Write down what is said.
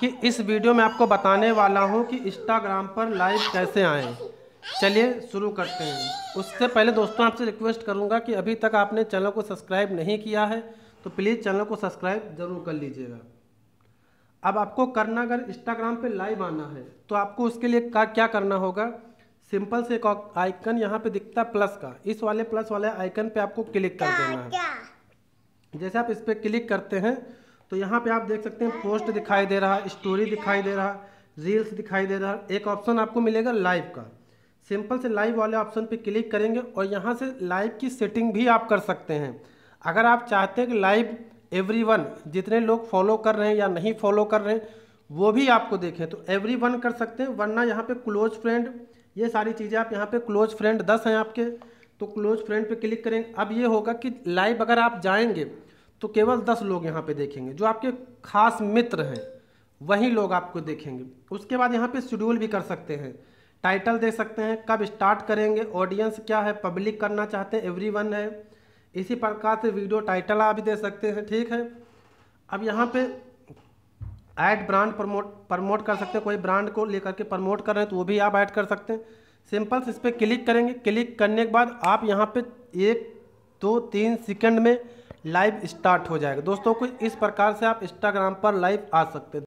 कि इस वीडियो में आपको बताने वाला हूं कि इंस्टाग्राम पर लाइव कैसे आएँ चलिए शुरू करते हैं उससे पहले दोस्तों आपसे रिक्वेस्ट करूंगा कि अभी तक आपने चैनल को सब्सक्राइब नहीं किया है तो प्लीज़ चैनल को सब्सक्राइब ज़रूर कर लीजिएगा अब आपको करना अगर इंस्टाग्राम पर लाइव आना है तो आपको उसके लिए का क्या करना होगा सिंपल से एक आइकन यहाँ पे दिखता है प्लस का इस वाले प्लस वाले आइकन पे आपको क्लिक कर देना है जैसे आप इस पर क्लिक करते हैं तो यहाँ पे आप देख सकते हैं पोस्ट दिखाई दे रहा स्टोरी दिखाई दे रहा रील्स दिखाई दे रहा एक ऑप्शन आपको मिलेगा लाइव का सिंपल से लाइव वाले ऑप्शन पे क्लिक करेंगे और यहाँ से लाइव की सेटिंग भी आप कर सकते हैं अगर आप चाहते हैं कि लाइव एवरीवन जितने लोग फॉलो कर रहे हैं या नहीं फॉलो कर रहे हैं वो भी आपको देखें तो एवरीवन कर सकते हैं वरना यहाँ पे क्लोज फ्रेंड ये सारी चीज़ें आप यहाँ पे क्लोज फ्रेंड दस हैं आपके तो क्लोज फ्रेंड पे क्लिक करेंगे अब ये होगा कि लाइव अगर आप जाएंगे तो केवल दस लोग यहाँ पे देखेंगे जो आपके खास मित्र हैं वही लोग आपको देखेंगे उसके बाद यहाँ पे शेड्यूल भी कर सकते हैं टाइटल दे सकते हैं कब स्टार्ट करेंगे ऑडियंस क्या है पब्लिक करना चाहते हैं एवरी वन है इसी प्रकार से वीडियो टाइटल आप दे सकते हैं ठीक है अब यहाँ पर ऐड ब्रांड प्रमोट प्रमोट कर सकते हैं कोई ब्रांड को लेकर के प्रमोट कर रहे हैं तो वो भी आप ऐड कर सकते हैं सिंपल से इस पर क्लिक करेंगे क्लिक करने के बाद आप यहाँ पे एक तो तीन सेकंड में लाइव स्टार्ट हो जाएगा दोस्तों कुछ इस प्रकार से आप इंस्टाग्राम पर लाइव आ सकते